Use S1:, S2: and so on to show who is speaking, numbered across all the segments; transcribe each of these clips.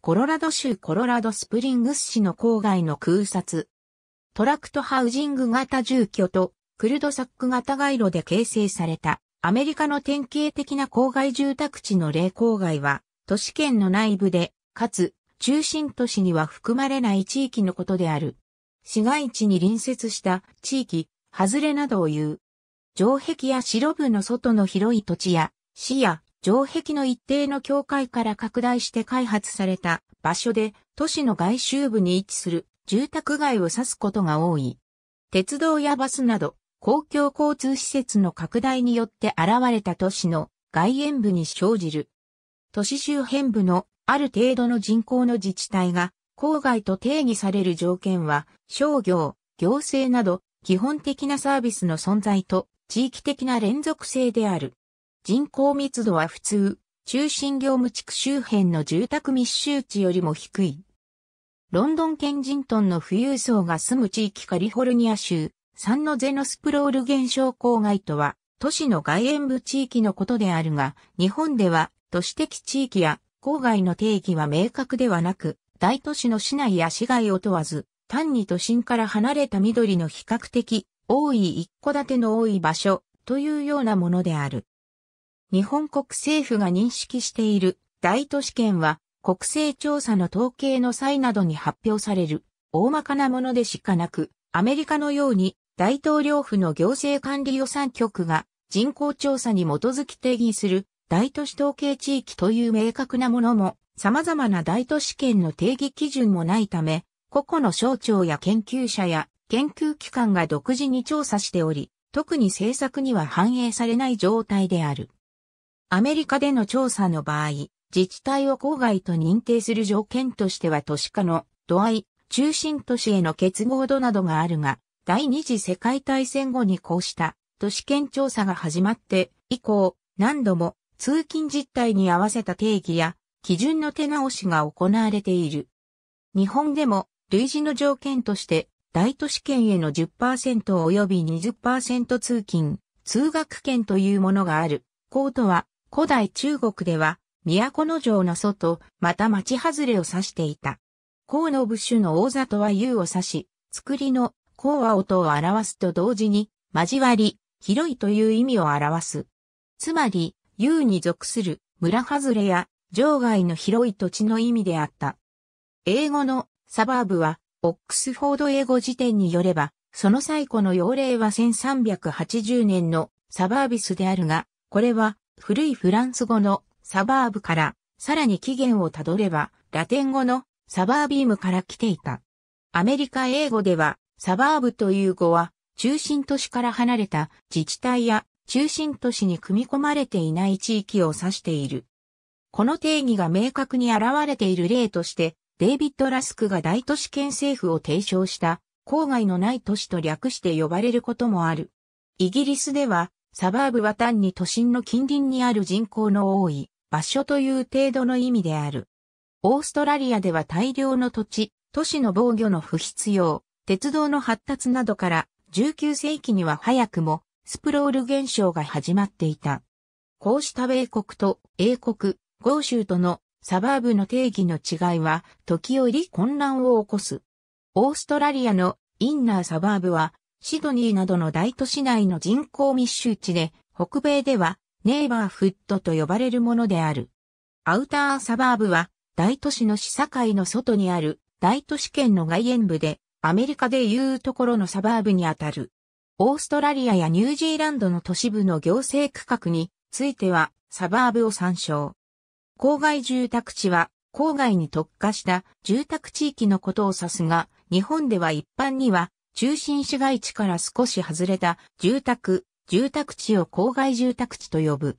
S1: コロラド州コロラドスプリングス市の郊外の空撮。トラクトハウジング型住居とクルドサック型街路で形成されたアメリカの典型的な郊外住宅地の例郊外は都市圏の内部で、かつ中心都市には含まれない地域のことである。市街地に隣接した地域、外れなどを言う。城壁や城部の外の広い土地や市や城壁の一定の境界から拡大して開発された場所で都市の外周部に位置する住宅街を指すことが多い。鉄道やバスなど公共交通施設の拡大によって現れた都市の外縁部に生じる。都市周辺部のある程度の人口の自治体が郊外と定義される条件は商業、行政など基本的なサービスの存在と地域的な連続性である。人口密度は普通、中心業務地区周辺の住宅密集地よりも低い。ロンドン・ケンジントンの富裕層が住む地域カリフォルニア州、サンノゼノスプロール現象郊外とは、都市の外縁部地域のことであるが、日本では都市的地域や郊外の定義は明確ではなく、大都市の市内や市街を問わず、単に都心から離れた緑の比較的多い一戸建ての多い場所というようなものである。日本国政府が認識している大都市圏は国勢調査の統計の際などに発表される大まかなものでしかなく、アメリカのように大統領府の行政管理予算局が人口調査に基づき定義する大都市統計地域という明確なものも様々な大都市圏の定義基準もないため、個々の省庁や研究者や研究機関が独自に調査しており、特に政策には反映されない状態である。アメリカでの調査の場合、自治体を郊外と認定する条件としては都市化の度合い、中心都市への結合度などがあるが、第二次世界大戦後にこうした都市圏調査が始まって以降、何度も通勤実態に合わせた定義や基準の手直しが行われている。日本でも類似の条件として大都市圏への10%及び20%通勤、通学圏というものがある。コートは古代中国では、都の城の外、また町外れを指していた。甲の部首の大里は優を指し、作りの甲は音を表すと同時に、交わり、広いという意味を表す。つまり、優に属する村外れや場外の広い土地の意味であった。英語のサバーブは、オックスフォード英語辞典によれば、その最古の用例は1380年のサバービスであるが、これは古いフランス語のサバーブから、さらに起源をたどれば、ラテン語のサバービームから来ていた。アメリカ英語では、サバーブという語は、中心都市から離れた自治体や中心都市に組み込まれていない地域を指している。この定義が明確に現れている例として、デイビッド・ラスクが大都市圏政府を提唱した郊外のない都市と略して呼ばれることもある。イギリスではサバーブは単に都心の近隣にある人口の多い場所という程度の意味である。オーストラリアでは大量の土地、都市の防御の不必要、鉄道の発達などから19世紀には早くもスプロール現象が始まっていた。こうした米国と英国、豪州とのサバーブの定義の違いは時折混乱を起こす。オーストラリアのインナーサバーブはシドニーなどの大都市内の人口密集地で、北米ではネイバーフットと呼ばれるものである。アウターサバーブは大都市の市境の外にある大都市圏の外縁部で、アメリカでいうところのサバーブにあたる。オーストラリアやニュージーランドの都市部の行政区画についてはサバーブを参照。郊外住宅地は郊外に特化した住宅地域のことを指すが、日本では一般には中心市街地から少し外れた住宅、住宅地を郊外住宅地と呼ぶ。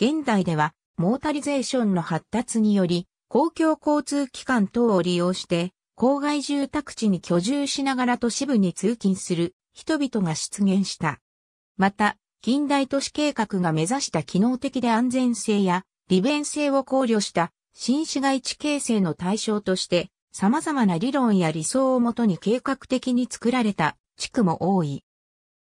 S1: 現代では、モータリゼーションの発達により、公共交通機関等を利用して、郊外住宅地に居住しながら都市部に通勤する人々が出現した。また、近代都市計画が目指した機能的で安全性や利便性を考慮した新市街地形成の対象として、様々な理論や理想をもとに計画的に作られた地区も多い。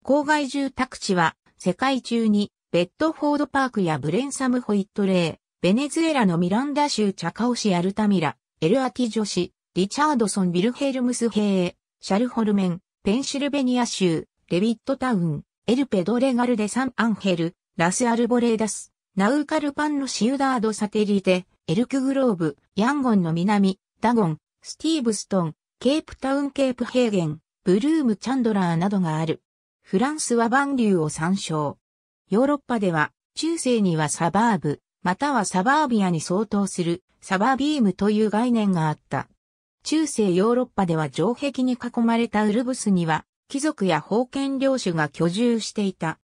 S1: 郊外住宅地は世界中にベッドフォードパークやブレンサムホイットレー、ベネズエラのミランダ州チャカオシアルタミラ、エルアティジョ市、リチャードソン・ビルヘルムスヘー、シャルホルメン、ペンシルベニア州、レビットタウン、エルペドレガルデ・サン・アンヘル、ラス・アルボレーダス、ナウカルパンのシウダード・サテリテ、エルクグローブ、ヤンゴンの南、ダゴン、スティーブストン、ケープタウンケープヘーゲン、ブルームチャンドラーなどがある。フランスはバンリューを参照。ヨーロッパでは、中世にはサバーブ、またはサバービアに相当するサバービームという概念があった。中世ヨーロッパでは城壁に囲まれたウルブスには貴族や封建領主が居住していた。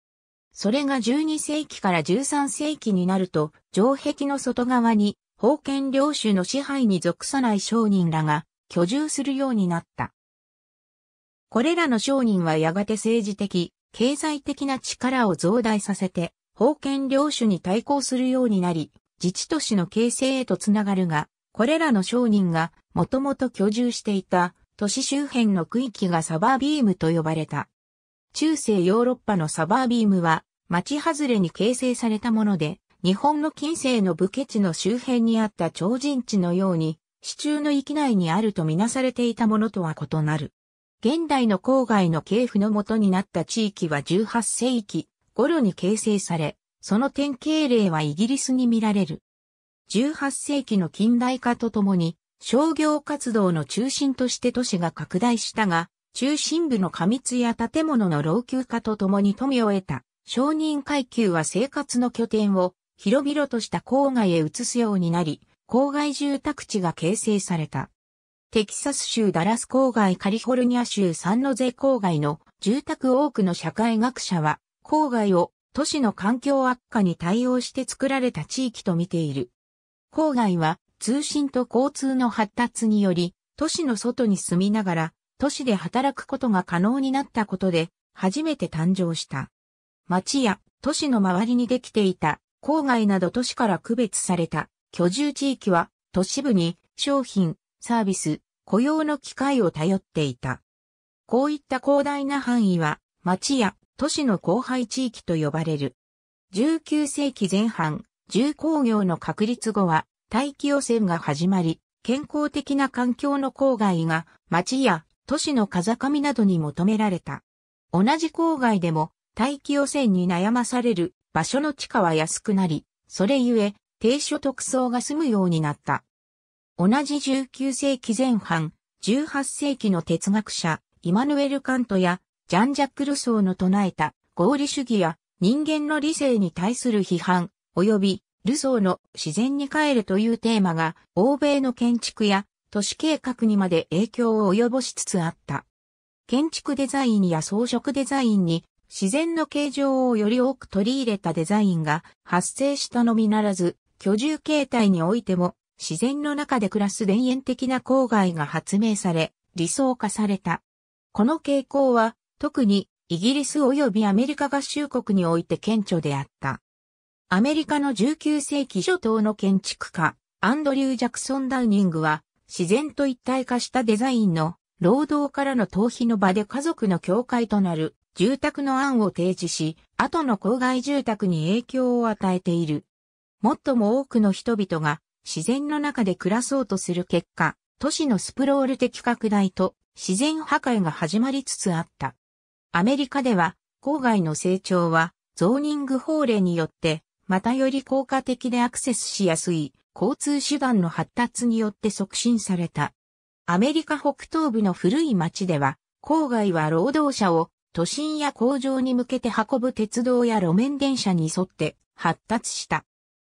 S1: それが12世紀から13世紀になると城壁の外側に封建領主の支配に属さない商人らが居住するようになった。これらの商人はやがて政治的、経済的な力を増大させて、封建領主に対抗するようになり、自治都市の形成へとつながるが、これらの商人がもともと居住していた都市周辺の区域がサバービームと呼ばれた。中世ヨーロッパのサバービームは町外れに形成されたもので、日本の近世の武家地の周辺にあった超人地のように、市中の域内にあるとみなされていたものとは異なる。現代の郊外の系譜のもとになった地域は18世紀頃に形成され、その典型例はイギリスに見られる。18世紀の近代化とともに、商業活動の中心として都市が拡大したが、中心部の過密や建物の老朽化とともに富を得た、商人階級は生活の拠点を広々とした郊外へ移すようになり、郊外住宅地が形成された。テキサス州ダラス郊外カリフォルニア州サンノゼ郊外の住宅多くの社会学者は、郊外を都市の環境悪化に対応して作られた地域と見ている。郊外は通信と交通の発達により、都市の外に住みながら、都市で働くことが可能になったことで、初めて誕生した。町や都市の周りにできていた郊外など都市から区別された居住地域は都市部に商品、サービス、雇用の機会を頼っていた。こういった広大な範囲は町や都市の荒廃地域と呼ばれる。19世紀前半、重工業の確立後は大気汚染が始まり、健康的な環境の郊外が町や都市の風上などに求められた。同じ郊外でも大気汚染に悩まされる場所の地価は安くなり、それゆえ、低所得層が住むようになった。同じ19世紀前半、18世紀の哲学者、イマヌエル・カントや、ジャン・ジャック・ルソーの唱えた、合理主義や、人間の理性に対する批判、及び、ルソーの自然に帰れというテーマが、欧米の建築や、都市計画にまで影響を及ぼしつつあった。建築デザインや装飾デザインに自然の形状をより多く取り入れたデザインが発生したのみならず、居住形態においても自然の中で暮らす田園的な郊外が発明され、理想化された。この傾向は、特にイギリス及びアメリカ合衆国において顕著であった。アメリカの19世紀初頭の建築家、アンドリュー・ジャクソン・ダウニングは、自然と一体化したデザインの、労働からの逃避の場で家族の境界となる住宅の案を提示し、後の郊外住宅に影響を与えている。もっとも多くの人々が自然の中で暮らそうとする結果、都市のスプロール的拡大と自然破壊が始まりつつあった。アメリカでは郊外の成長はゾーニング法令によってまたより効果的でアクセスしやすい交通手段の発達によって促進された。アメリカ北東部の古い町では郊外は労働者を都心や工場に向けて運ぶ鉄道や路面電車に沿って発達した。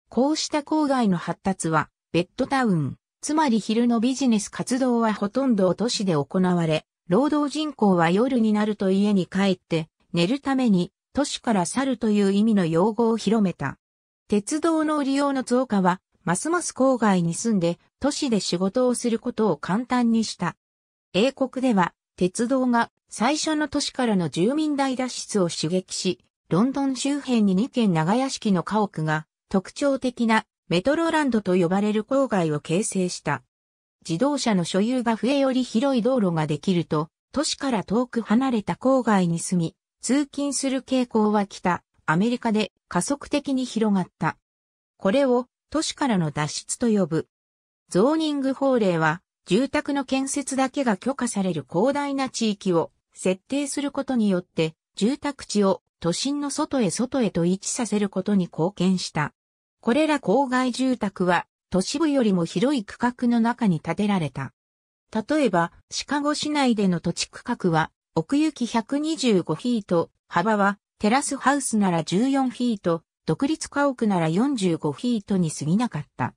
S1: こうした郊外の発達は、ベッドタウン、つまり昼のビジネス活動はほとんど都市で行われ、労働人口は夜になると家に帰って寝るために都市から去るという意味の用語を広めた。鉄道の利用の増加は、ますます郊外に住んで都市で仕事をすることを簡単にした。英国では鉄道が最初の年からの住民大脱出を刺激し、ロンドン周辺に2軒長屋敷の家屋が特徴的なメトロランドと呼ばれる郊外を形成した。自動車の所有が増えより広い道路ができると、都市から遠く離れた郊外に住み、通勤する傾向は北、アメリカで加速的に広がった。これを都市からの脱出と呼ぶ。ゾーニング法令は住宅の建設だけが許可される広大な地域を設定することによって、住宅地を都心の外へ外へと位置させることに貢献した。これら郊外住宅は、都市部よりも広い区画の中に建てられた。例えば、シカゴ市内での土地区画は、奥行き125フィート、幅は、テラスハウスなら14フィート、独立家屋なら45フィートに過ぎなかった。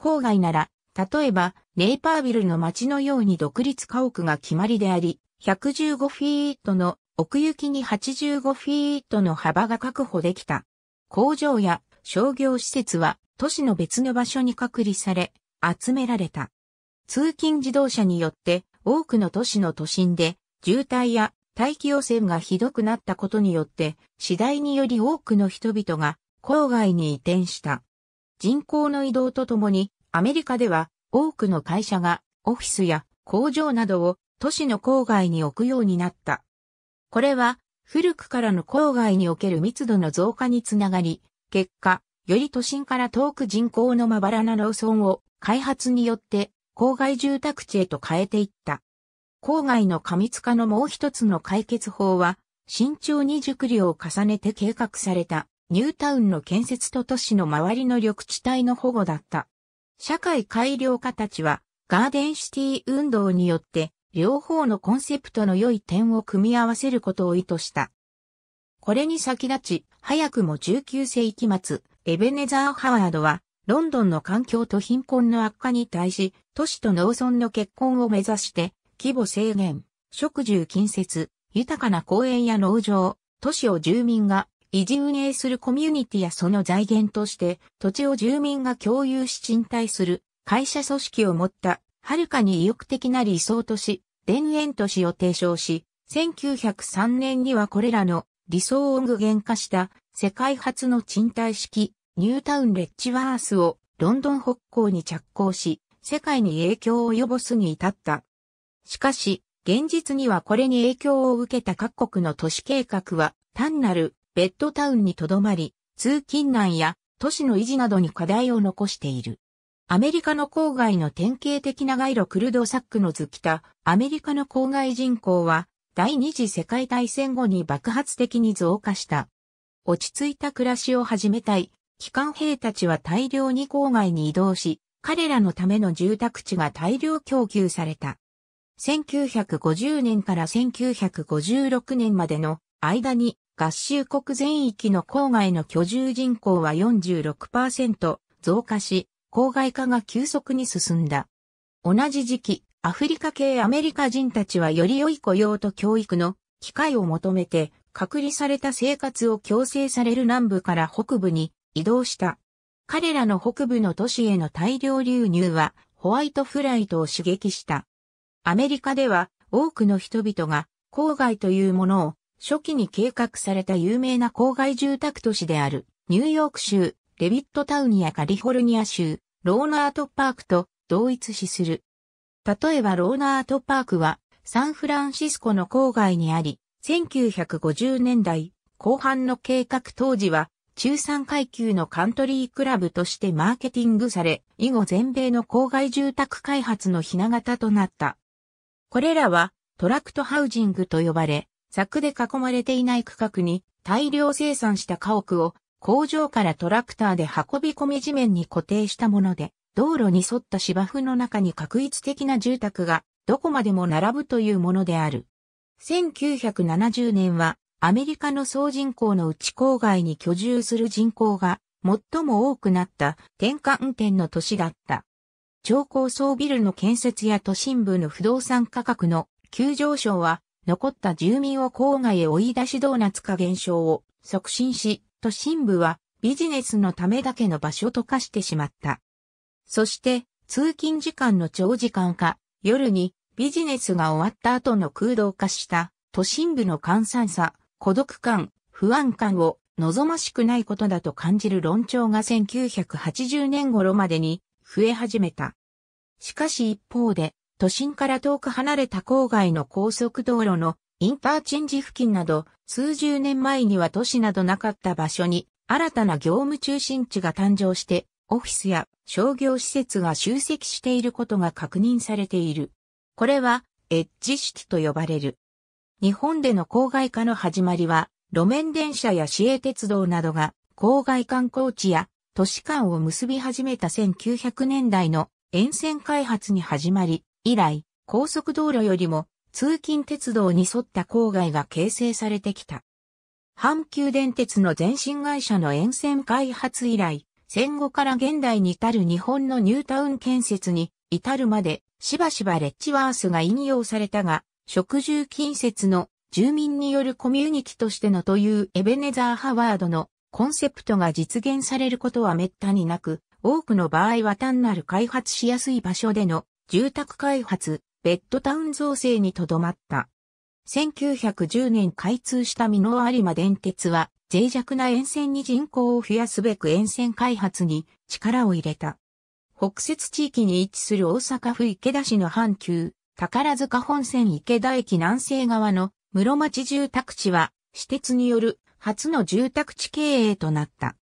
S1: 郊外なら、例えば、ネイパービルの街のように独立家屋が決まりであり、115フィートの奥行きに85フィートの幅が確保できた。工場や商業施設は都市の別の場所に隔離され、集められた。通勤自動車によって多くの都市の都心で渋滞や大気汚染がひどくなったことによって次第により多くの人々が郊外に移転した。人口の移動とともにアメリカでは多くの会社がオフィスや工場などを都市の郊外に置くようになった。これは、古くからの郊外における密度の増加につながり、結果、より都心から遠く人口のまばらな農村を開発によって郊外住宅地へと変えていった。郊外の過密化のもう一つの解決法は、慎重に熟慮を重ねて計画されたニュータウンの建設と都市の周りの緑地帯の保護だった。社会改良家たちはガーデンシティ運動によって両方のコンセプトの良い点を組み合わせることを意図した。これに先立ち、早くも19世紀末、エベネザー・ハワードは、ロンドンの環境と貧困の悪化に対し、都市と農村の結婚を目指して、規模制限、食住近接、豊かな公園や農場、都市を住民が維持運営するコミュニティやその財源として、土地を住民が共有し賃貸する会社組織を持ったはるかに意欲的な理想都市、田園都市を提唱し、1903年にはこれらの理想を具現化した世界初の賃貸式ニュータウンレッジワースをロンドン北港に着工し、世界に影響を及ぼすに至った。しかし、現実にはこれに影響を受けた各国の都市計画は単なるベッドタウンにとどまり、通勤難や都市の維持などに課題を残している。アメリカの郊外の典型的な街路クルドサックの図北、アメリカの郊外人口は、第二次世界大戦後に爆発的に増加した。落ち着いた暮らしを始めたい、機関兵たちは大量に郊外に移動し、彼らのための住宅地が大量供給された。1950年から1956年までの間に合衆国全域の郊外の居住人口は46%増加し、郊外化が急速に進んだ。同じ時期、アフリカ系アメリカ人たちはより良い雇用と教育の機会を求めて隔離された生活を強制される南部から北部に移動した。彼らの北部の都市への大量流入はホワイトフライトを刺激した。アメリカでは多くの人々が郊外というものを初期に計画された有名な郊外住宅都市であるニューヨーク州、レビットタウンやカリフォルニア州、ローナートパークと同一視する。例えばローナートパークはサンフランシスコの郊外にあり、1950年代後半の計画当時は中産階級のカントリークラブとしてマーケティングされ、以後全米の郊外住宅開発の雛形となった。これらはトラクトハウジングと呼ばれ、柵で囲まれていない区画に大量生産した家屋を工場からトラクターで運び込み地面に固定したもので、道路に沿った芝生の中に確一的な住宅がどこまでも並ぶというものである。1970年はアメリカの総人口の内郊外に居住する人口が最も多くなった転換点の年だった。超高層ビルの建設や都心部の不動産価格の急上昇は残った住民を郊外へ追い出しドーナツ化現象を促進し都心部はビジネスのためだけの場所と化してしまった。そして、通勤時間の長時間か、夜にビジネスが終わった後の空洞化した都心部の閑散さ、孤独感、不安感を望ましくないことだと感じる論調が1980年頃までに増え始めた。しかし一方で、都心から遠く離れた郊外の高速道路のインターチェンジ付近など、数十年前には都市などなかった場所に、新たな業務中心地が誕生して、オフィスや商業施設が集積していることが確認されている。これは、エッジシティと呼ばれる。日本での郊外化の始まりは、路面電車や市営鉄道などが、郊外観光地や都市間を結び始めた1900年代の沿線開発に始まり、以来、高速道路よりも通勤鉄道に沿った郊外が形成されてきた。阪急電鉄の前身会社の沿線開発以来、戦後から現代に至る日本のニュータウン建設に至るまで、しばしばレッチワースが引用されたが、食住近接の住民によるコミュニティとしてのというエベネザー・ハワードのコンセプトが実現されることは滅多になく、多くの場合は単なる開発しやすい場所での住宅開発、ベッドタウン造成にとどまった。1910年開通した美濃有馬電鉄は脆弱な沿線に人口を増やすべく沿線開発に力を入れた。北節地域に位置する大阪府池田市の阪急、宝塚本線池田駅南西側の室町住宅地は私鉄による初の住宅地経営となった。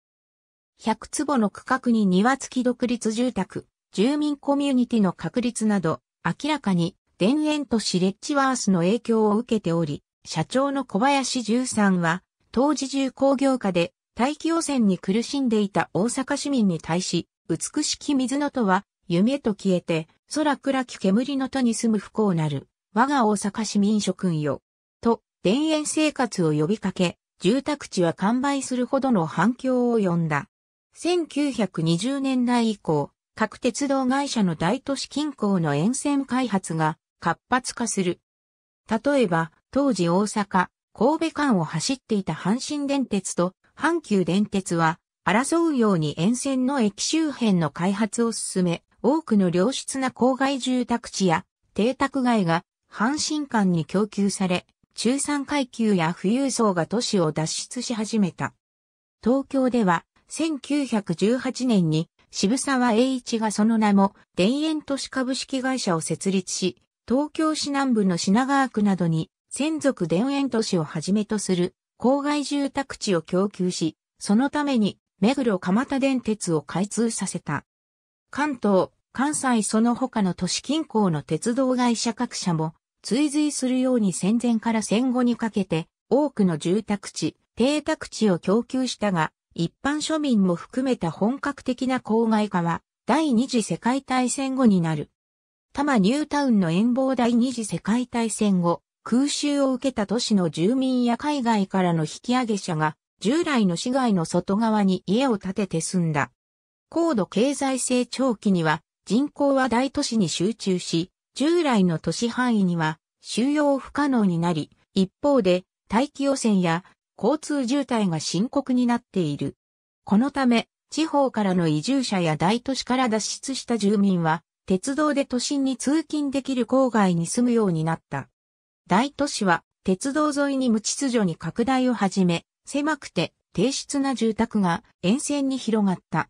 S1: 100坪の区画に庭付き独立住宅、住民コミュニティの確立など、明らかに、田園都市レッチワースの影響を受けており、社長の小林十三は、当時重工業化で大気汚染に苦しんでいた大阪市民に対し、美しき水の都は、夢と消えて、空暗き煙の都に住む不幸なる、我が大阪市民諸君よ。と、田園生活を呼びかけ、住宅地は完売するほどの反響を呼んだ。1920年代以降、各鉄道会社の大都市近郊の沿線開発が活発化する。例えば、当時大阪、神戸間を走っていた阪神電鉄と阪急電鉄は、争うように沿線の駅周辺の開発を進め、多くの良質な郊外住宅地や邸宅街が阪神間に供給され、中産階級や富裕層が都市を脱出し始めた。東京では1918年に渋沢栄一がその名も、田園都市株式会社を設立し、東京市南部の品川区などに、専属田園都市をはじめとする、郊外住宅地を供給し、そのために、目黒蒲田電鉄を開通させた。関東、関西その他の都市近郊の鉄道会社各社も、追随するように戦前から戦後にかけて、多くの住宅地、邸宅地を供給したが、一般庶民も含めた本格的な郊外化は、第二次世界大戦後になる。多摩ニュータウンの遠望第二次世界大戦後、空襲を受けた都市の住民や海外からの引き上げ者が、従来の市街の外側に家を建てて住んだ。高度経済成長期には、人口は大都市に集中し、従来の都市範囲には収容不可能になり、一方で、大気汚染や交通渋滞が深刻になっている。このため、地方からの移住者や大都市から脱出した住民は、鉄道で都心に通勤できる郊外に住むようになった。大都市は、鉄道沿いに無秩序に拡大を始め、狭くて低質な住宅が沿線に広がった。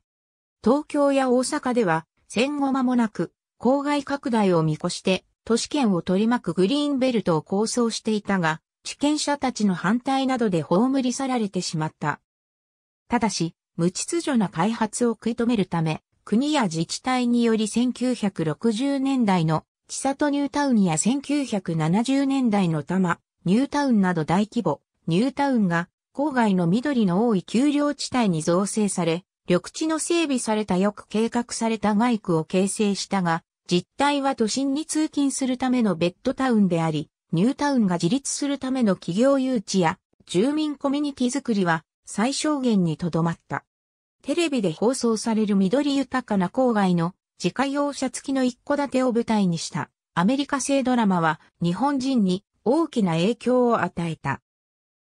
S1: 東京や大阪では、戦後間もなく、郊外拡大を見越して、都市圏を取り巻くグリーンベルトを構想していたが、地権者たちの反対などで葬り去られてしまった。ただし、無秩序な開発を食い止めるため、国や自治体により1960年代の千里ニュータウンや1970年代の多摩、ニュータウンなど大規模、ニュータウンが郊外の緑の多い丘陵地帯に造成され、緑地の整備されたよく計画された外区を形成したが、実態は都心に通勤するためのベッドタウンであり、ニュータウンが自立するための企業誘致や住民コミュニティづくりは最小限にとどまった。テレビで放送される緑豊かな郊外の自家用車付きの一戸建てを舞台にしたアメリカ製ドラマは日本人に大きな影響を与えた。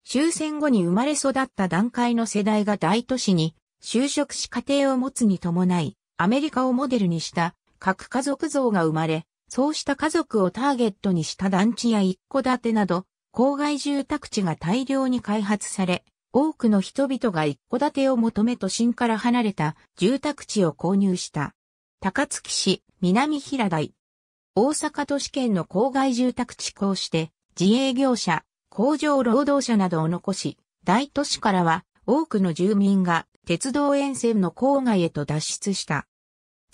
S1: 終戦後に生まれ育った段階の世代が大都市に就職し家庭を持つに伴い、アメリカをモデルにした核家族像が生まれ、そうした家族をターゲットにした団地や一戸建てなど、郊外住宅地が大量に開発され、多くの人々が一戸建てを求め都心から離れた住宅地を購入した。高槻市南平台。大阪都市圏の郊外住宅地こうして、自営業者、工場労働者などを残し、大都市からは多くの住民が鉄道沿線の郊外へと脱出した。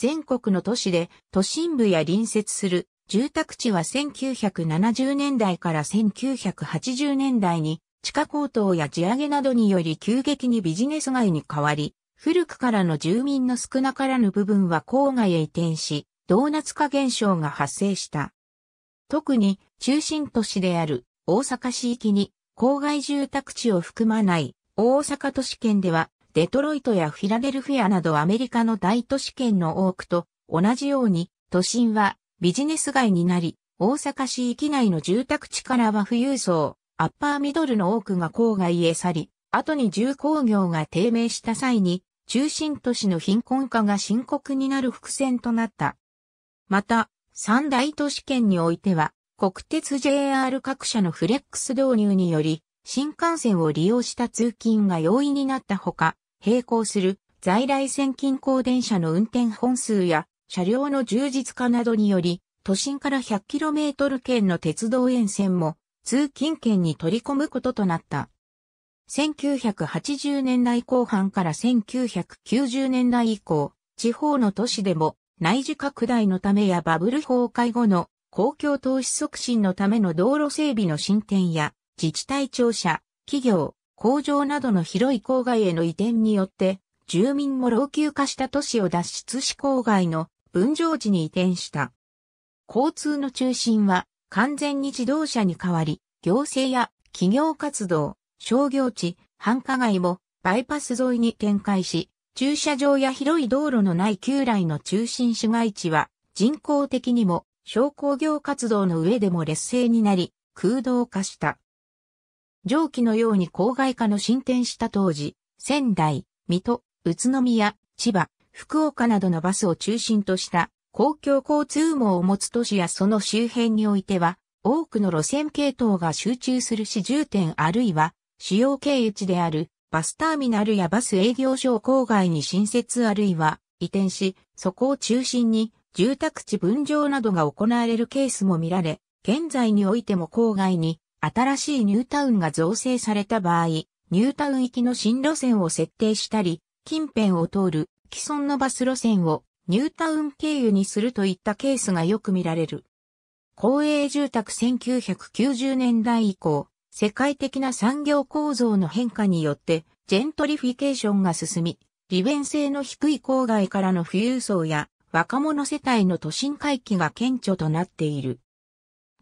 S1: 全国の都市で都心部や隣接する住宅地は1970年代から1980年代に地価高騰や地上げなどにより急激にビジネス街に変わり、古くからの住民の少なからぬ部分は郊外へ移転し、ドーナツ化現象が発生した。特に中心都市である大阪市域に郊外住宅地を含まない大阪都市圏ではデトロイトやフィラデルフィアなどアメリカの大都市圏の多くと同じように都心はビジネス街になり、大阪市域内の住宅地からは富裕層、アッパーミドルの多くが郊外へ去り、後に重工業が低迷した際に中心都市の貧困化が深刻になる伏線となった。また、三大都市圏においては、国鉄 JR 各社のフレックス導入により、新幹線を利用した通勤が容易になったほか、並行する在来線近郊電車の運転本数や車両の充実化などにより、都心から 100km 圏の鉄道沿線も通勤圏に取り込むこととなった。1980年代後半から1990年代以降、地方の都市でも内需拡大のためやバブル崩壊後の公共投資促進のための道路整備の進展や自治体庁舎、企業、工場などの広い郊外への移転によって、住民も老朽化した都市を脱出し郊外の分譲地に移転した。交通の中心は完全に自動車に変わり、行政や企業活動、商業地、繁華街もバイパス沿いに展開し、駐車場や広い道路のない旧来の中心市街地は人工的にも商工業活動の上でも劣勢になり、空洞化した。上記のように郊外化の進展した当時、仙台、水戸、宇都宮、千葉、福岡などのバスを中心とした公共交通網を持つ都市やその周辺においては、多くの路線系統が集中する市重点あるいは主要経由地であるバスターミナルやバス営業所を郊外に新設あるいは移転し、そこを中心に住宅地分譲などが行われるケースも見られ、現在においても郊外に新しいニュータウンが造成された場合、ニュータウン行きの新路線を設定したり、近辺を通る既存のバス路線をニュータウン経由にするといったケースがよく見られる。公営住宅1990年代以降、世界的な産業構造の変化によって、ジェントリフィケーションが進み、利便性の低い郊外からの富裕層や若者世帯の都心回帰が顕著となっている。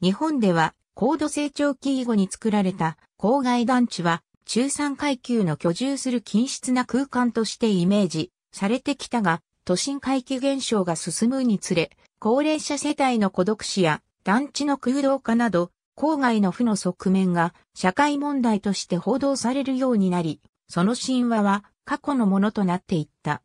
S1: 日本では高度成長期以後に作られた郊外団地は中産階級の居住する均質な空間としてイメージされてきたが、都心回帰現象が進むにつれ、高齢者世帯の孤独死や団地の空洞化など、郊外の負の側面が社会問題として報道されるようになり、その神話は過去のものとなっていった。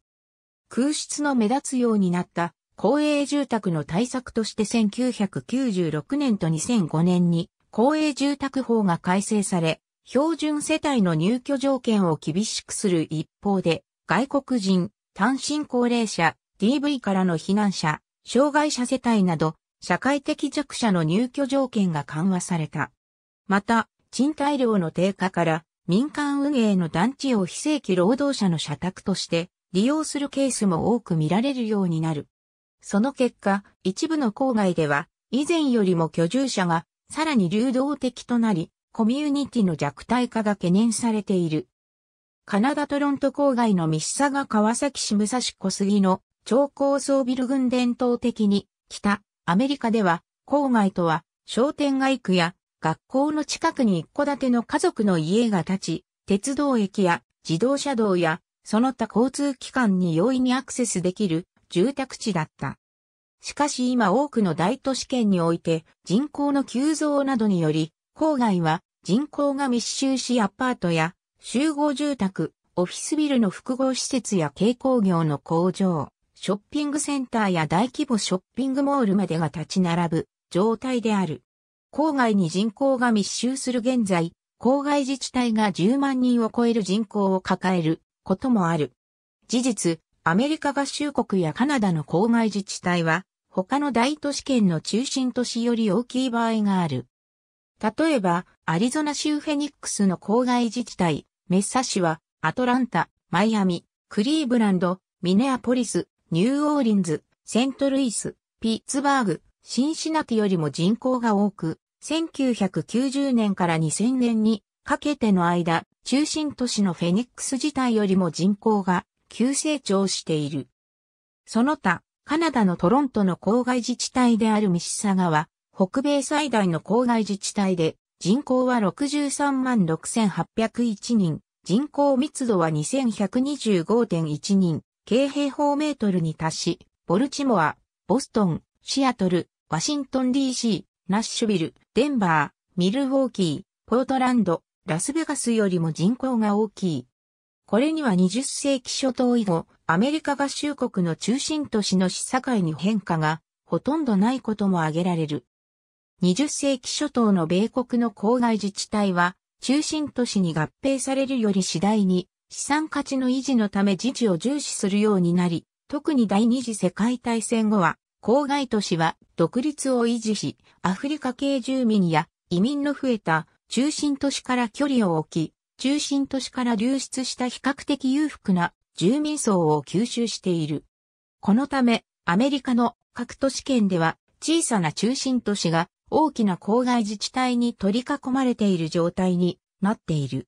S1: 空室の目立つようになった公営住宅の対策として1996年と2005年に公営住宅法が改正され、標準世帯の入居条件を厳しくする一方で、外国人、単身高齢者、DV からの避難者、障害者世帯など、社会的弱者の入居条件が緩和された。また、賃貸料の低下から民間運営の団地を非正規労働者の社宅として利用するケースも多く見られるようになる。その結果、一部の郊外では、以前よりも居住者がさらに流動的となり、コミュニティの弱体化が懸念されている。カナダトロント郊外のミシサガ川崎市武蔵小杉の超高層ビル群伝統的に北アメリカでは郊外とは商店街区や学校の近くに一戸建ての家族の家が建ち、鉄道駅や自動車道やその他交通機関に容易にアクセスできる住宅地だった。しかし今多くの大都市圏において人口の急増などにより、郊外は人口が密集しアパートや集合住宅、オフィスビルの複合施設や軽工業の工場、ショッピングセンターや大規模ショッピングモールまでが立ち並ぶ状態である。郊外に人口が密集する現在、郊外自治体が10万人を超える人口を抱えることもある。事実、アメリカ合衆国やカナダの郊外自治体は、他の大都市圏の中心都市より大きい場合がある。例えば、アリゾナ州フェニックスの郊外自治体、メッサ市は、アトランタ、マイアミ、クリーブランド、ミネアポリス、ニューオーリンズ、セントルイス、ピッツバーグ、シンシナティよりも人口が多く、1990年から2000年にかけての間、中心都市のフェニックス自体よりも人口が急成長している。その他、カナダのトロントの郊外自治体であるミシサガは、北米最大の郊外自治体で、人口は63万6801人、人口密度は2125.1人、軽平方メートルに達し、ボルチモア、ボストン、シアトル、ワシントン DC、ナッシュビル、デンバー、ミルウォーキー、ポートランド、ラスベガスよりも人口が大きい。これには20世紀初頭以後、アメリカ合衆国の中心都市の市境に変化がほとんどないことも挙げられる。20世紀初頭の米国の郊外自治体は中心都市に合併されるより次第に資産価値の維持のため自治を重視するようになり、特に第二次世界大戦後は郊外都市は独立を維持し、アフリカ系住民や移民の増えた中心都市から距離を置き、中心都市から流出した比較的裕福な住民層を吸収している。このため、アメリカの各都市圏では小さな中心都市が大きな郊外自治体に取り囲まれている状態になっている。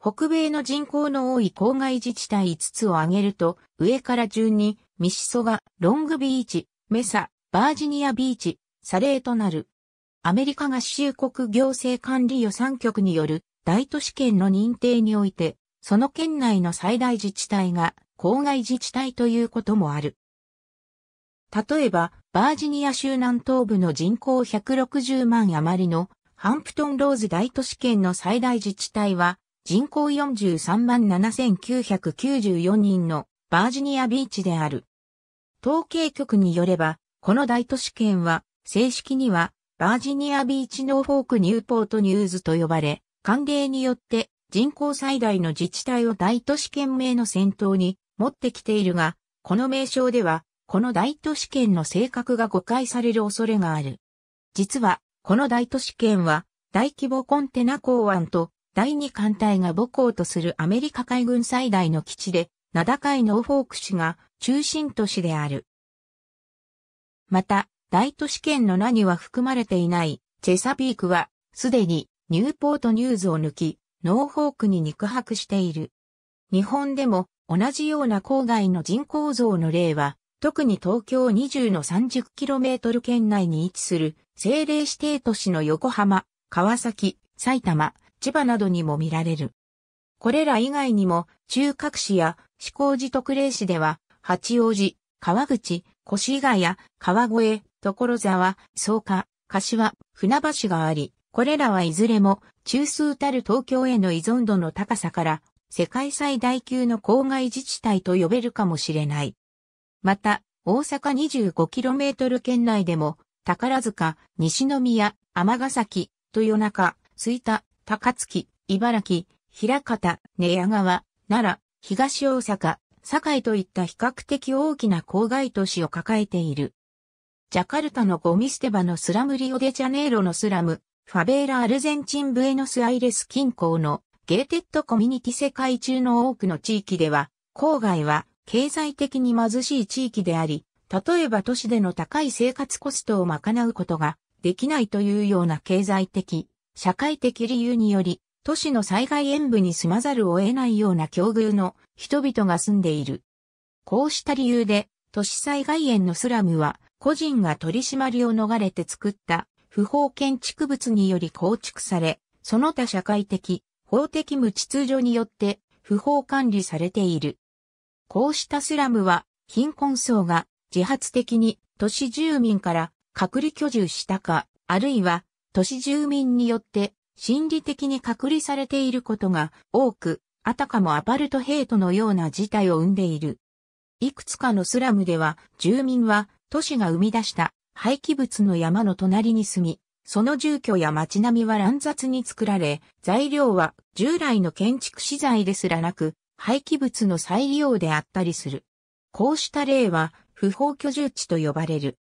S1: 北米の人口の多い郊外自治体5つを挙げると、上から順にミシソガ、ロングビーチ、メサ、バージニアビーチ、サレーとなる。アメリカ合衆国行政管理予算局による大都市圏の認定において、その県内の最大自治体が郊外自治体ということもある。例えば、バージニア州南東部の人口160万余りのハンプトンローズ大都市圏の最大自治体は人口43万7994人のバージニアビーチである。統計局によれば、この大都市圏は正式にはバージニアビーチノーフォークニューポートニューズと呼ばれ、慣例によって人口最大の自治体を大都市圏名の先頭に持ってきているが、この名称では、この大都市圏の性格が誤解される恐れがある。実は、この大都市圏は、大規模コンテナ港湾と第二艦隊が母港とするアメリカ海軍最大の基地で、名高いノーフォーク市が中心都市である。また、大都市圏の名には含まれていないチェサピークは、すでにニューポートニューズを抜き、ノーホークに肉薄している。日本でも同じような郊外の人口増の例は、特に東京20の 30km 圏内に位置する政令指定都市の横浜、川崎、埼玉、千葉などにも見られる。これら以外にも、中核市や志向寺特例市では、八王子、川口、越谷、川越、所沢、草加、柏、船橋があり、これらはいずれも中枢たる東京への依存度の高さから世界最大級の郊外自治体と呼べるかもしれない。また、大阪 25km 圏内でも宝塚、西宮、尼崎、豊中、吹田、高槻、茨城、平方、寝屋川、奈良、東大阪、堺といった比較的大きな郊外都市を抱えている。ジャカルタのゴミ捨て場のスラムリオデジャネイロのスラム、ファベーラアルゼンチンブエノスアイレス近郊のゲーテッドコミュニティ世界中の多くの地域では、郊外は経済的に貧しい地域であり、例えば都市での高い生活コストを賄うことができないというような経済的、社会的理由により、都市の災害演舞に住まざるを得ないような境遇の人々が住んでいる。こうした理由で、都市災害園のスラムは、個人が取り締まりを逃れて作った不法建築物により構築され、その他社会的、法的無秩序によって不法管理されている。こうしたスラムは貧困層が自発的に都市住民から隔離居住したか、あるいは都市住民によって心理的に隔離されていることが多く、あたかもアパルトヘイトのような事態を生んでいる。いくつかのスラムでは住民は都市が生み出した廃棄物の山の隣に住み、その住居や街並みは乱雑に作られ、材料は従来の建築資材ですらなく、廃棄物の再利用であったりする。こうした例は、不法居住地と呼ばれる。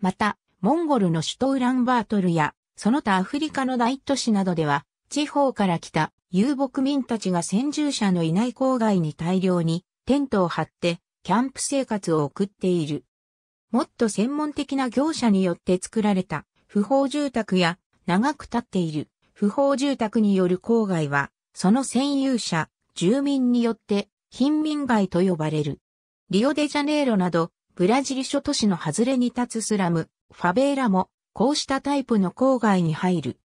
S1: また、モンゴルの首都ウランバートルや、その他アフリカの大都市などでは、地方から来た遊牧民たちが先住者のいない郊外に大量にテントを張って、キャンプ生活を送っている。もっと専門的な業者によって作られた不法住宅や長く建っている不法住宅による郊外は、その占有者、住民によって貧民街と呼ばれる。リオデジャネイロなど、ブラジル諸都市の外れに立つスラム、ファベーラも、こうしたタイプの郊外に入る。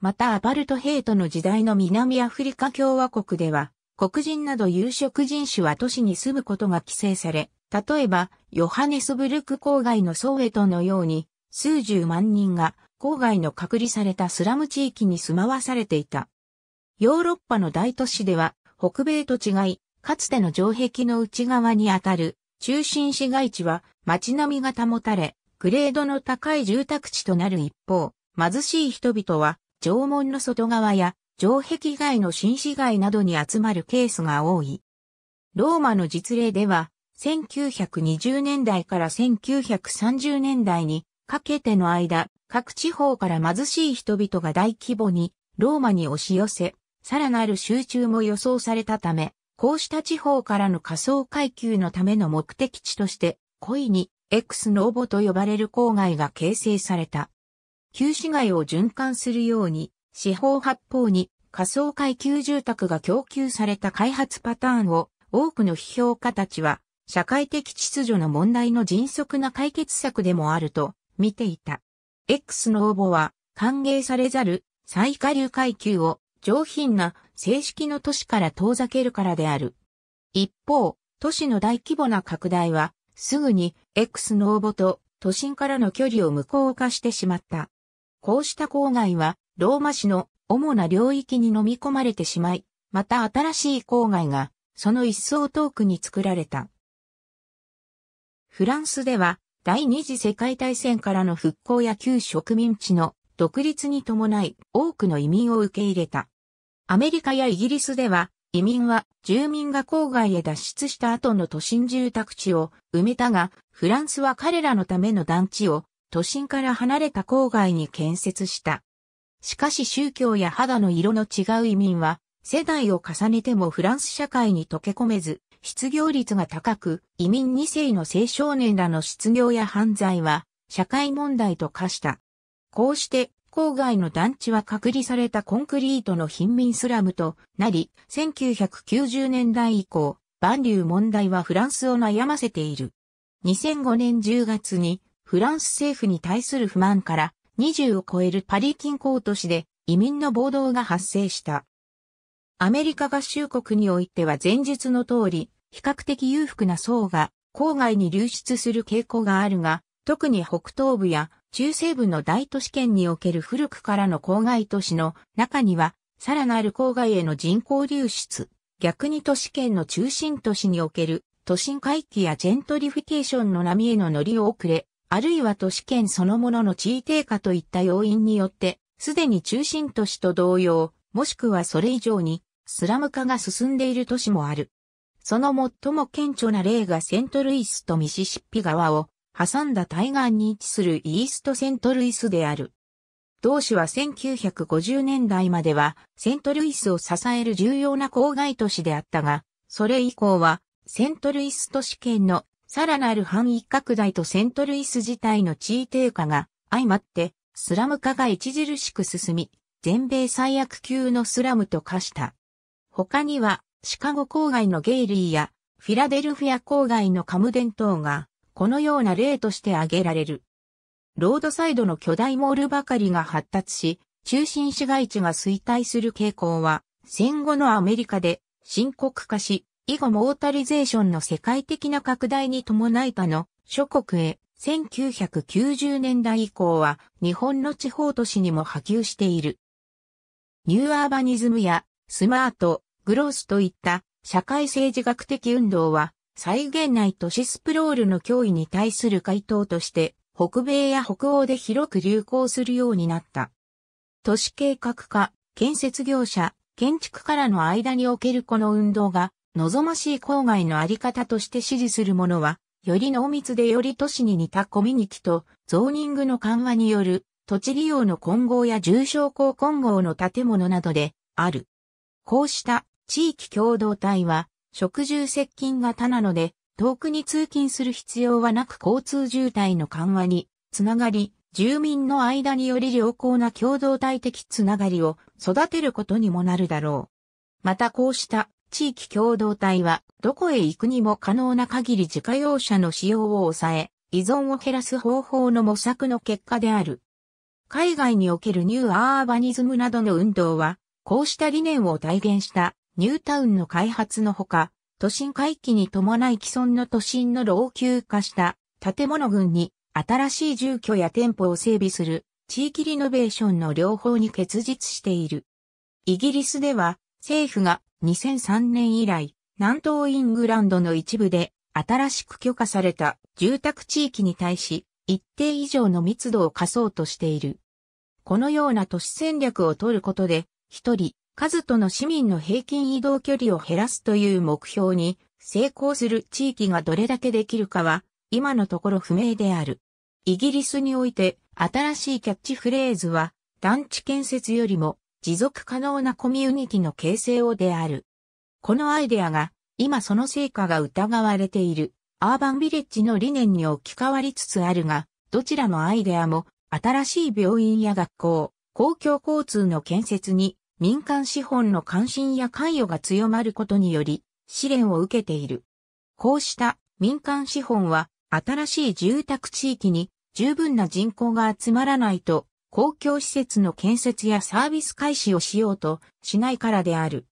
S1: またアパルトヘイトの時代の南アフリカ共和国では、黒人など有色人種は都市に住むことが規制され、例えば、ヨハネスブルク郊外のソウエトのように、数十万人が郊外の隔離されたスラム地域に住まわされていた。ヨーロッパの大都市では、北米と違い、かつての城壁の内側にあたる中心市街地は街並みが保たれ、グレードの高い住宅地となる一方、貧しい人々は城門の外側や城壁外の新市街などに集まるケースが多い。ローマの実例では、1920年代から1930年代にかけての間、各地方から貧しい人々が大規模にローマに押し寄せ、さらなる集中も予想されたため、こうした地方からの仮想階級のための目的地として、故意に X ノーボと呼ばれる郊外が形成された。旧市街を循環するように、四方八方に仮想階級住宅が供給された開発パターンを多くの批評家たちは社会的秩序の問題の迅速な解決策でもあると見ていた。X の応募は歓迎されざる最下流階級を上品な正式の都市から遠ざけるからである。一方、都市の大規模な拡大はすぐに X の応募と都心からの距離を無効化してしまった。こうした郊外はローマ市の主な領域に飲み込まれてしまい、また新しい郊外がその一層遠くに作られた。フランスでは第二次世界大戦からの復興や旧植民地の独立に伴い多くの移民を受け入れた。アメリカやイギリスでは移民は住民が郊外へ脱出した後の都心住宅地を埋めたが、フランスは彼らのための団地を都心から離れた郊外に建設した。しかし宗教や肌の色の違う移民は世代を重ねてもフランス社会に溶け込めず、失業率が高く、移民2世の青少年らの失業や犯罪は、社会問題と化した。こうして、郊外の団地は隔離されたコンクリートの貧民スラムとなり、1990年代以降、万流問題はフランスを悩ませている。2005年10月に、フランス政府に対する不満から、20を超えるパリ近郊都市で移民の暴動が発生した。アメリカ合衆国においては前述の通り、比較的裕福な層が郊外に流出する傾向があるが、特に北東部や中西部の大都市圏における古くからの郊外都市の中には、さらなる郊外への人口流出、逆に都市圏の中心都市における都心回帰やジェントリフィケーションの波への乗り遅れ、あるいは都市圏そのものの地位低下といった要因によって、すでに中心都市と同様、もしくはそれ以上にスラム化が進んでいる都市もある。その最も顕著な例がセントルイスとミシシッピ川を挟んだ対岸に位置するイーストセントルイスである。同市は1950年代まではセントルイスを支える重要な郊外都市であったが、それ以降はセントルイス都市圏のさらなる範囲拡大とセントルイス自体の地位低下が相まってスラム化が著しく進み、全米最悪級のスラムと化した。他には、シカゴ郊外のゲイリーや、フィラデルフィア郊外のカムデン等が、このような例として挙げられる。ロードサイドの巨大モールばかりが発達し、中心市街地が衰退する傾向は、戦後のアメリカで深刻化し、以後モータリゼーションの世界的な拡大に伴い他の諸国へ、1990年代以降は日本の地方都市にも波及している。ニューアーバニズムやスマート、グロースといった社会政治学的運動は、再現内都市スプロールの脅威に対する回答として、北米や北欧で広く流行するようになった。都市計画家、建設業者、建築からの間におけるこの運動が、望ましい郊外のあり方として支持するものは、より濃密でより都市に似たコミュニティと、ゾーニングの緩和による、土地利用の混合や重症候、混合の建物などで、ある。こうした地域共同体は、食住接近型なので、遠くに通勤する必要はなく交通渋滞の緩和につながり、住民の間により良好な共同体的つながりを育てることにもなるだろう。またこうした地域共同体はどこへ行くにも可能な限り自家用車の使用を抑え、依存を減らす方法の模索の結果である。海外におけるニューアーバニズムなどの運動は、こうした理念を体現したニュータウンの開発のほか、都心回帰に伴い既存の都心の老朽化した建物群に新しい住居や店舗を整備する地域リノベーションの両方に結実している。イギリスでは政府が2003年以来南東イングランドの一部で新しく許可された住宅地域に対し一定以上の密度を課そうとしている。このような都市戦略を取ることで一人数との市民の平均移動距離を減らすという目標に成功する地域がどれだけできるかは今のところ不明である。イギリスにおいて新しいキャッチフレーズは団地建設よりも持続可能なコミュニティの形成をである。このアイデアが今その成果が疑われているアーバンビレッジの理念に置き換わりつつあるが、どちらのアイデアも新しい病院や学校、公共交通の建設に民間資本の関心や関与が強まることにより、試練を受けている。こうした民間資本は新しい住宅地域に十分な人口が集まらないと公共施設の建設やサービス開始をしようとしないからである。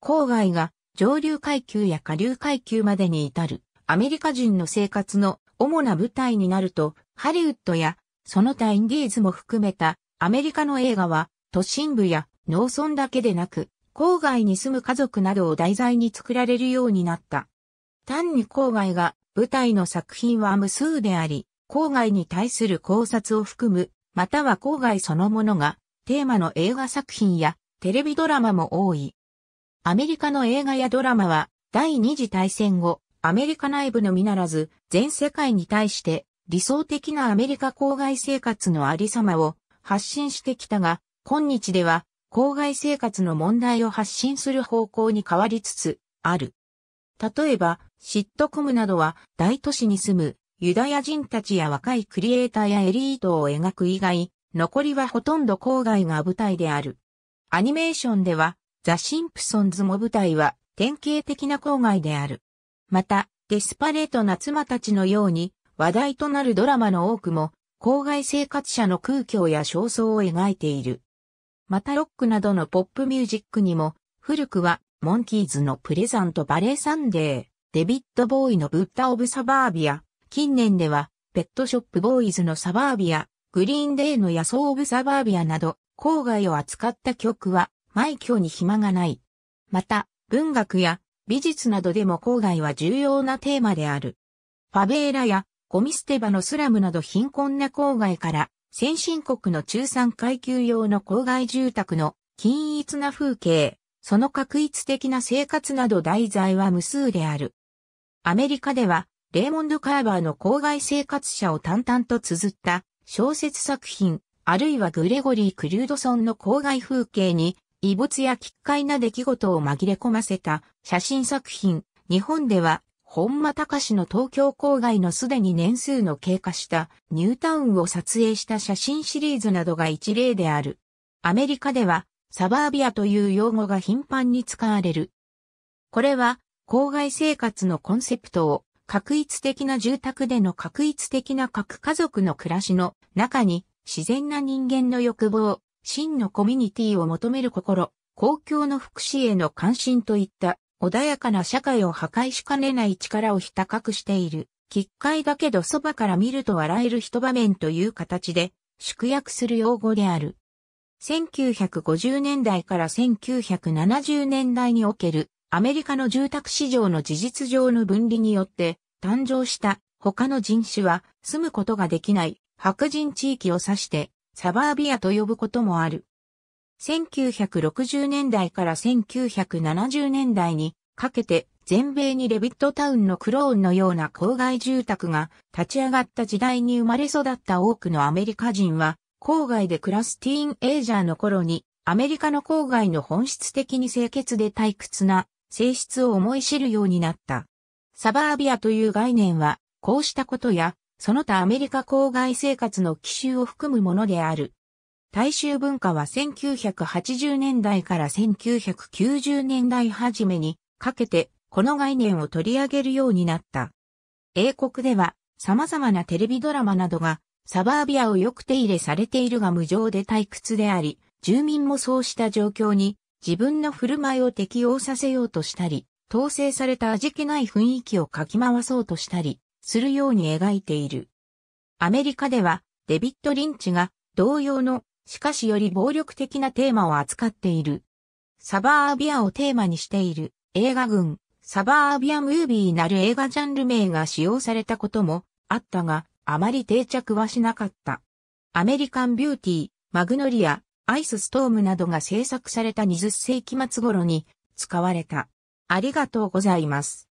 S1: 郊外が上流階級や下流階級までに至るアメリカ人の生活の主な舞台になるとハリウッドやその他インディーズも含めたアメリカの映画は都心部や農村だけでなく、郊外に住む家族などを題材に作られるようになった。単に郊外が舞台の作品は無数であり、郊外に対する考察を含む、または郊外そのものがテーマの映画作品やテレビドラマも多い。アメリカの映画やドラマは第二次大戦後、アメリカ内部のみならず全世界に対して理想的なアメリカ郊外生活のありさまを発信してきたが、今日では郊外生活の問題を発信する方向に変わりつつある。例えば、シットコムなどは大都市に住むユダヤ人たちや若いクリエイターやエリートを描く以外、残りはほとんど郊外が舞台である。アニメーションでは、ザ・シンプソンズも舞台は典型的な郊外である。また、デスパレートな妻たちのように話題となるドラマの多くも、郊外生活者の空虚や焦燥を描いている。またロックなどのポップミュージックにも、古くはモンキーズのプレザントバレーサンデー、デビッド・ボーイのブッダ・オブ・サバービア、近年ではペットショップボーイズのサバービア、グリーンデーの野草オブ・サバービアなど、郊外を扱った曲は、毎挙に暇がない。また、文学や美術などでも郊外は重要なテーマである。ファベーラやゴミ捨て場のスラムなど貧困な郊外から先進国の中産階級用の郊外住宅の均一な風景、その確一的な生活など題材は無数である。アメリカでは、レーモンド・カーバーの郊外生活者を淡々と綴った小説作品、あるいはグレゴリー・クルードソンの郊外風景に、遺物や奇怪な出来事を紛れ込ませた写真作品、日本では本間隆の東京郊外のすでに年数の経過したニュータウンを撮影した写真シリーズなどが一例である。アメリカではサバービアという用語が頻繁に使われる。これは郊外生活のコンセプトを確一的な住宅での確一的な各家族の暮らしの中に自然な人間の欲望、真のコミュニティを求める心、公共の福祉への関心といった穏やかな社会を破壊しかねない力をひた隠している、奇怪だけどそばから見ると笑える一場面という形で、縮約する用語である。1950年代から1970年代におけるアメリカの住宅市場の事実上の分離によって誕生した他の人種は住むことができない白人地域を指してサバービアと呼ぶこともある。1960年代から1970年代にかけて全米にレビットタウンのクローンのような郊外住宅が立ち上がった時代に生まれ育った多くのアメリカ人は郊外で暮らすティーンエイジャーの頃にアメリカの郊外の本質的に清潔で退屈な性質を思い知るようになった。サバービアという概念はこうしたことやその他アメリカ郊外生活の奇襲を含むものである。大衆文化は1980年代から1990年代初めにかけてこの概念を取り上げるようになった。英国では様々なテレビドラマなどがサバービアをよく手入れされているが無情で退屈であり、住民もそうした状況に自分の振る舞いを適応させようとしたり、統制された味気ない雰囲気をかき回そうとしたり、するように描いている。アメリカではデビッド・リンチが同様のしかしより暴力的なテーマを扱っている。サバービアをテーマにしている映画群、サバービアムービーなる映画ジャンル名が使用されたこともあったが、あまり定着はしなかった。アメリカンビューティー、マグノリア、アイスストームなどが制作された20世紀末頃に使われた。ありがとうございます。